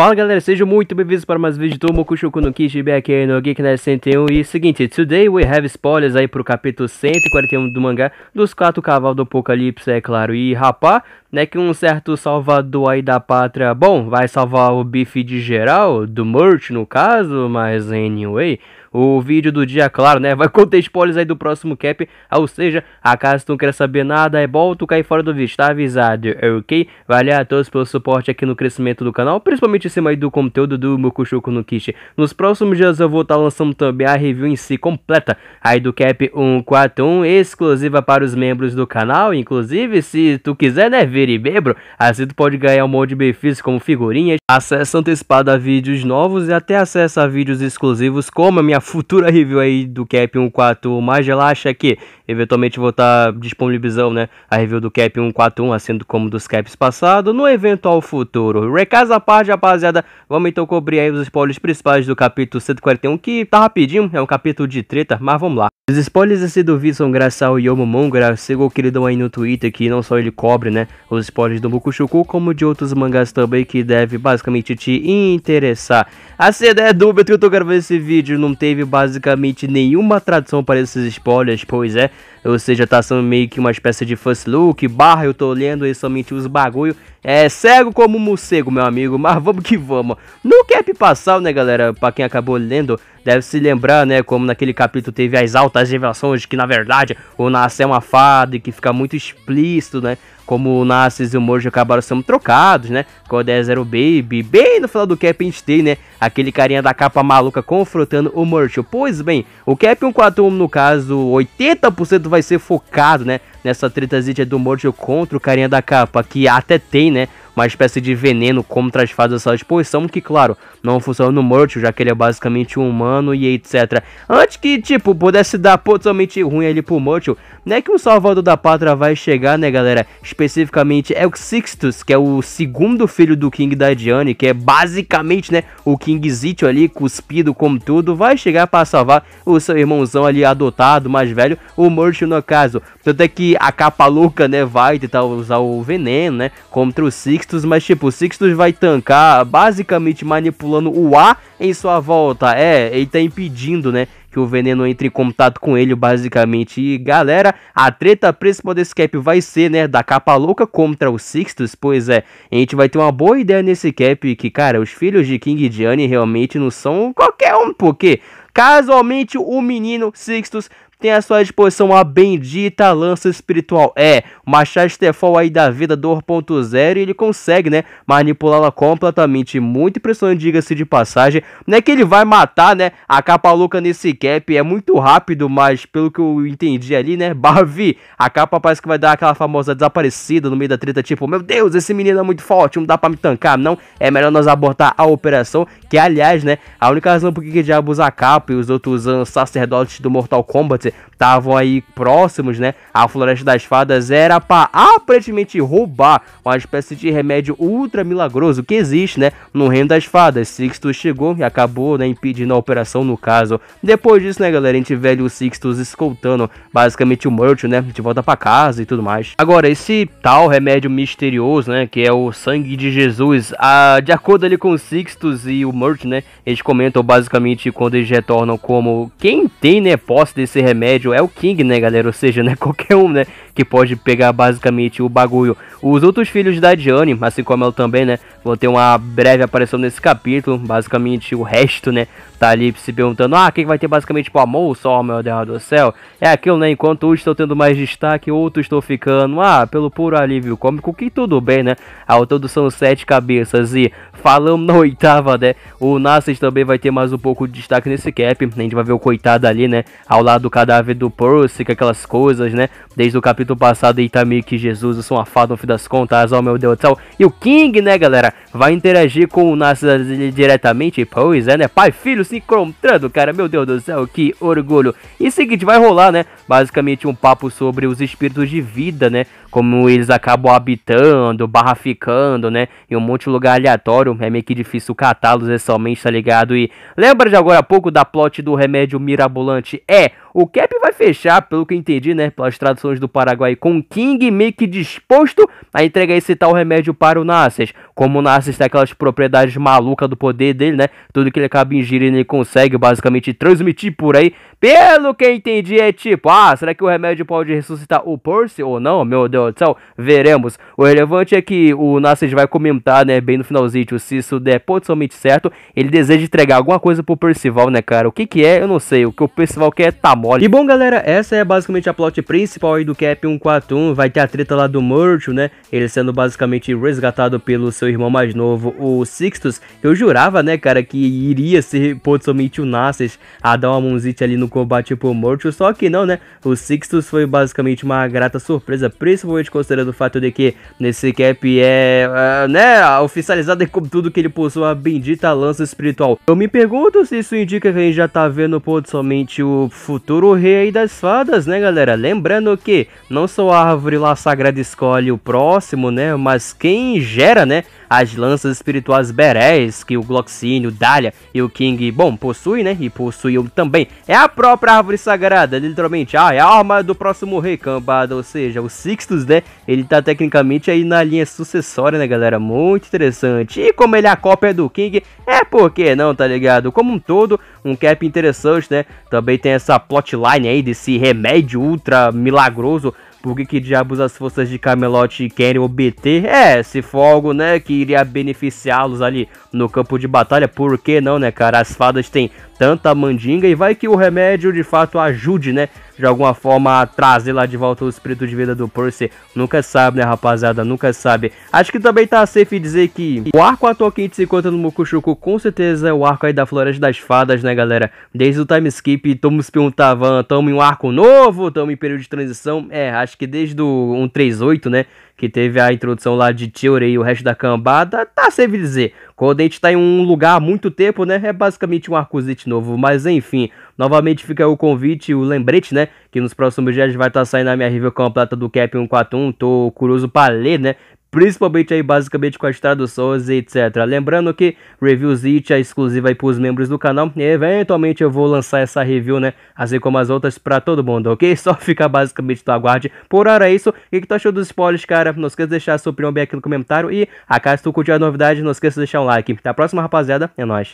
Fala galera, sejam muito bem-vindos para mais um vídeo do Mokushoku no Kishi. Kishibe aqui no Geeknet 101 E seguinte, today we have spoilers aí pro capítulo 141 do mangá Dos quatro cavalos do apocalipse, é claro E rapá, né, que um certo salvador aí da pátria Bom, vai salvar o bife de geral, do Murt no caso, mas anyway o vídeo do dia, claro, né? Vai conter spoilers aí do próximo cap. Ah, ou seja, acaso tu não quer saber nada, é bom tu cair fora do vídeo, tá avisado, ok? Valeu a todos pelo suporte aqui no crescimento do canal, principalmente em cima aí do conteúdo do Mucuchuco no Kishi. Nos próximos dias eu vou estar tá lançando também a review em si completa aí do cap 141, exclusiva para os membros do canal. Inclusive, se tu quiser, né, vir e membro, assim tu pode ganhar um monte de benefícios como figurinhas, acesso antecipado a vídeos novos e até acesso a vídeos exclusivos como a minha futura review aí do Cap 14 mas relaxa que eventualmente vou estar tá disponibilizando né, a review do Cap 141, assim como dos Caps passado, no eventual futuro. Recasa a parte, rapaziada, vamos então cobrir aí os spoilers principais do capítulo 141, que tá rapidinho, é um capítulo de treta, mas vamos lá. Os spoilers desse do vídeo são graças ao Yomo Mongra, que o queridão aí no Twitter, que não só ele cobre né, os spoilers do Mukushuku, como de outros mangás também, que deve basicamente te interessar. A cena é dúvida que eu tô gravando esse vídeo, não teve basicamente nenhuma tradução para esses spoilers, pois é, ou seja, tá sendo meio que uma espécie de first look, barra, eu tô lendo aí somente os bagulho. É cego como um morcego, meu amigo, mas vamos que vamos. No cap passal, né, galera, pra quem acabou lendo, deve se lembrar, né, como naquele capítulo teve as altas revelações de que na verdade o Nasce é uma fada e que fica muito explícito, né, como o Nasce e o Mojo acabaram sendo trocados, né, quando é Zero Baby, bem no final do Cap a gente tem, né, aquele carinha da capa maluca confrontando o Mojo. Pois bem, o Cap 141 no caso, 80% vai ser focado, né, nessa tretazinha do Mojo contra o carinha da capa, que até tem, né, uma espécie de veneno como as fadas essa exposição, que claro, não funciona no morto, já que ele é basicamente um humano e etc. Antes que, tipo, pudesse dar totalmente ruim ali pro Mortio, não é que o Salvador da Pátria vai chegar, né, galera? Especificamente é o Sixtus, que é o segundo filho do King da Diane, que é basicamente, né, o King Zitio ali, cuspido como tudo, vai chegar para salvar o seu irmãozão ali adotado, mais velho, o Mortio no caso. Tanto é que a capa louca, né, vai tentar usar o veneno, né, contra o Sixtus, mas, tipo, o Sixtus vai tancar, basicamente manipular regulando o ar em sua volta. É, ele tá impedindo, né? que o veneno entre em contato com ele, basicamente. E galera, a treta principal desse cap vai ser, né, da capa louca contra o Sixtus, pois é, a gente vai ter uma boa ideia nesse cap que, cara, os filhos de King Diane realmente não são qualquer um, porque casualmente o menino Sixtus tem à sua disposição a bendita lança espiritual. É, Machado Chastefol aí da vida 2.0 e ele consegue, né, manipulá-la completamente. Muito impressionante, diga-se de passagem. Não é que ele vai matar, né, a capa louca nesse cap, é muito rápido, mas pelo que eu entendi ali, né, Bavi, a capa parece que vai dar aquela famosa desaparecida no meio da treta, tipo, meu Deus, esse menino é muito forte, não dá pra me tancar, não, é melhor nós abortar a operação, que aliás, né, a única razão por que diabos a capa e os outros ah, sacerdotes do Mortal Kombat estavam aí próximos, né? A Floresta das Fadas era para aparentemente roubar uma espécie de remédio ultra milagroso que existe, né? No Reino das Fadas. Sixtus chegou e acabou, né? Impedindo a operação, no caso. Depois disso, né, galera? A gente vê o Sixtus escoltando basicamente o Murch, né? De volta para casa e tudo mais. Agora, esse tal remédio misterioso, né? Que é o sangue de Jesus. A, de acordo ali com o Sixtus e o Murch, né? Eles comentam basicamente quando eles retornam como quem tem, né? Posse desse remédio remédio é o King, né, galera? Ou seja, né, qualquer um, né? que pode pegar basicamente o bagulho. Os outros filhos da Diane, assim como ela também, né, vão ter uma breve aparição nesse capítulo. Basicamente o resto, né, tá ali se perguntando, ah, quem vai ter basicamente pro tipo, amor só, oh, meu Deus do céu. É aquilo, né, enquanto uns estão tendo mais destaque, outros estão ficando, ah, pelo puro alívio cômico, que tudo bem, né. Ao todo são sete cabeças e falamos na oitava, né, o Nassis também vai ter mais um pouco de destaque nesse cap. A gente vai ver o coitado ali, né, ao lado do cadáver do Percy, aquelas coisas, né, desde o capítulo do passado e tá meio que Jesus, eu sou uma fada no fim das contas, oh meu Deus do céu. E o King, né, galera, vai interagir com o Nazis diretamente, pois é, né, pai filho se encontrando, cara, meu Deus do céu, que orgulho. E seguinte, vai rolar, né, basicamente um papo sobre os espíritos de vida, né, como eles acabam habitando, barraficando, né? Em um monte de lugar aleatório. É meio que difícil catá-los é somente, tá ligado? E lembra de agora há pouco da plot do remédio mirabolante? É, o Cap vai fechar, pelo que entendi, né? Pelas traduções do Paraguai, com King meio que disposto a entregar esse tal remédio para o Nasses como o tem aquelas propriedades malucas do poder dele, né? Tudo que ele acaba ingerindo, ele consegue basicamente transmitir por aí. Pelo que entendi, é tipo, ah, será que o remédio pode ressuscitar o Percy ou não? Meu Deus do céu, veremos. O relevante é que o Nassis vai comentar, né, bem no finalzinho, tipo, se isso der potencialmente certo, ele deseja entregar alguma coisa pro Percival, né, cara? O que que é, eu não sei. O que o Percival quer tá mole. E bom, galera, essa é basicamente a plot principal aí do Cap 141. Vai ter a treta lá do Murcho, né? Ele sendo basicamente resgatado pelo seu irmão mais novo, o Sixtus, eu jurava, né, cara, que iria ser possivelmente o Nasses a dar uma mãozinha ali no combate por Mortius, só que não, né, o Sixtus foi basicamente uma grata surpresa, principalmente considerando o fato de que nesse cap é, é né, oficializado como tudo que ele possui a bendita lança espiritual. Eu me pergunto se isso indica que a gente já tá vendo somente o futuro rei das fadas, né, galera? Lembrando que não só a árvore lá sagrada escolhe o próximo, né, mas quem gera, né, as lanças espirituais Beres, que o Gloxine, o Dahlia e o King, bom, possuem, né? E possuíam também. É a própria árvore sagrada, literalmente. Ah, é a arma do próximo rei, cambada. Ou seja, o Sixtus, né? Ele tá tecnicamente aí na linha sucessória, né, galera? Muito interessante. E como ele é a cópia do King, é porque não, tá ligado? Como um todo, um cap interessante, né? Também tem essa plotline aí desse remédio ultra milagroso por que, que diabos as forças de Camelot querem obter? É, se for algo, né, que iria beneficiá-los ali no campo de batalha, por que não, né, cara? As fadas têm tanta mandinga e vai que o remédio de fato ajude, né? de alguma forma trazer lá de volta o espírito de vida do Percy. Nunca sabe, né, rapaziada? Nunca sabe. Acho que também tá safe dizer que o arco atual que a gente se encontra no Mukushuku, com certeza é o arco aí da Floresta das Fadas, né, galera? Desde o time skip, Tomo se tamo em um arco novo, tamo em período de transição. É, acho que desde o 138, né? Que teve a introdução lá de Theory e o resto da cambada, tá safe dizer. Quando a gente está em um lugar há muito tempo, né? É basicamente um arcozite novo. Mas enfim, novamente fica o convite, o lembrete, né? Que nos próximos dias vai estar tá saindo a minha review completa do Cap 141. Tô curioso para ler, né? principalmente aí basicamente com as traduções e etc. Lembrando que Reviews It é exclusiva aí para os membros do canal e eventualmente eu vou lançar essa review, né, assim como as outras para todo mundo, ok? Só ficar basicamente no aguarde. Por hora é isso. O que, que tu achou dos spoilers, cara? Não esqueça de deixar a sua opinião bem aqui no comentário e, acaso tu curtiu a novidade, não esqueça de deixar um like. Até a próxima, rapaziada. É nóis.